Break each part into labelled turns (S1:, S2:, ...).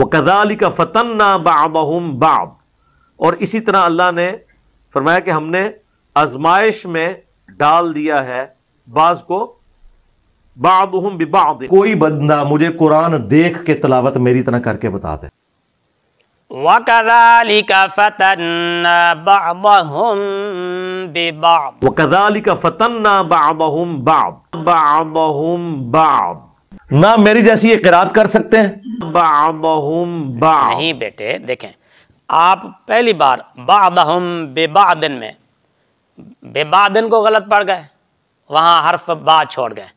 S1: वकदाली का फतन ना बाबहम बाब और इसी तरह अल्लाह ने फरमाया कि हमने आजमाइश में डाल दिया है बाज को बाबहम बिबाद कोई बंदा मुझे कुरान देख के तलावत मेरी तरह करके बता दे
S2: वकदाली का फ़तना बाबहम
S1: बेबाब वकदाली का फ़तना बाबहम बाब बाबहम बाब ना मेरी जैसी ये किरात कर सकते हैं बा
S2: नहीं बेटे देखें आप पहली बार बादहुम बेबादन में बेबादन को गलत पढ़ गए वहाँ हर्फ बा छोड़ गए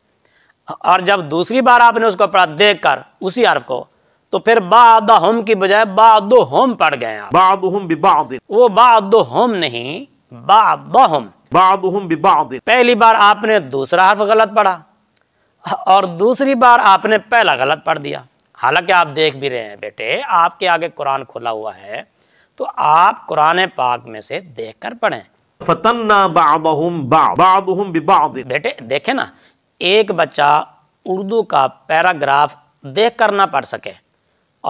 S2: और जब दूसरी बार आपने उसको पढ़ा देख कर उसी हर्फ को तो फिर बादहुम की बजाय बाम पढ़ गए आप वो बादहुम नहीं बादहुम बादहुम पहली बार आपने दूसरा हर्फ गलत पढ़ा और दूसरी बार आपने पहला गलत पढ़ दिया हालांकि आप देख भी रहे हैं बेटे आपके आगे कुरान खुला हुआ है तो आप कुरान पाक में से देख कर पढ़ें
S1: फतन्ना बेटे देखे ना
S2: एक बच्चा उर्दू का पैराग्राफ देख कर ना पढ़ सके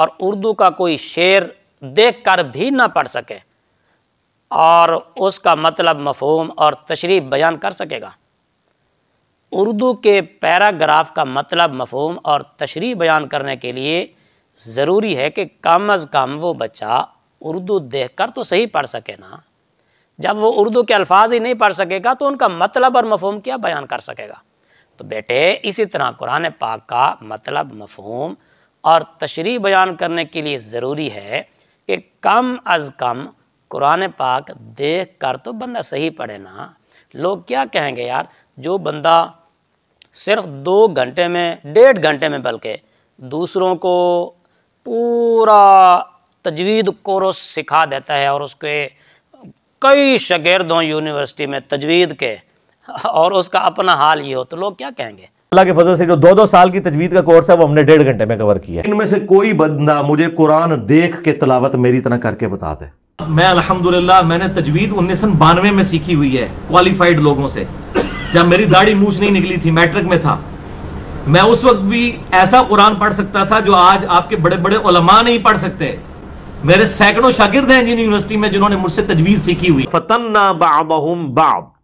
S2: और उर्दू का कोई शेर देख कर भी ना पढ़ सके और उसका मतलब मफहम और तशरीफ बयान कर सकेगा उर्दू के पैराग्राफ का मतलब मफहम और तशरी बयान करने के लिए ज़रूरी है कि कम अज़ कम वो बच्चा उर्दू देख कर तो सही पढ़ सके ना जब वो उर्दू के अल्फाज ही नहीं पढ़ सकेगा तो उनका मतलब और मफहम क्या बयान कर सकेगा तो बेटे इसी तरह कुरान पाक का मतलब मफहम और तशरी बयान करने के लिए ज़रूरी है कि कम अज़ कम कुरान पाक देख कर तो बंदा सही पढ़े ना लोग क्या कहेंगे यार जो बंदा सिर्फ दो घंटे में डेढ़ घंटे में बल्कि दूसरों को पूरा तजवीद कोर्स सिखा देता है और उसके कई शगेरदों यूनिवर्सिटी में तजवीद के और उसका अपना हाल ये हो तो लोग क्या कहेंगे
S1: अल्लाह के फजल से जो दो दो साल की तजवीद का कोर्स है वो हमने डेढ़ घंटे में कवर किया इनमें से कोई बंदा मुझे कुरान देख के तलावत मेरी तरह करके बता दे मैं अल्हम्दुलिल्लाह मैंने तजवीद उन्नीस सौ बानवे में सीखी हुई है क्वालिफाइड लोगों से जब मेरी दाढ़ी मूछ नहीं निकली थी मैट्रिक में था मैं उस वक्त भी ऐसा कुरान पढ़ सकता था जो आज आपके बड़े बड़े उलमा नहीं पढ़ सकते मेरे सैकड़ों शागिर्द हैं जिन यूनिवर्सिटी में जिन्होंने मुझसे तजवीज सीखी हुई फतन्ना बाद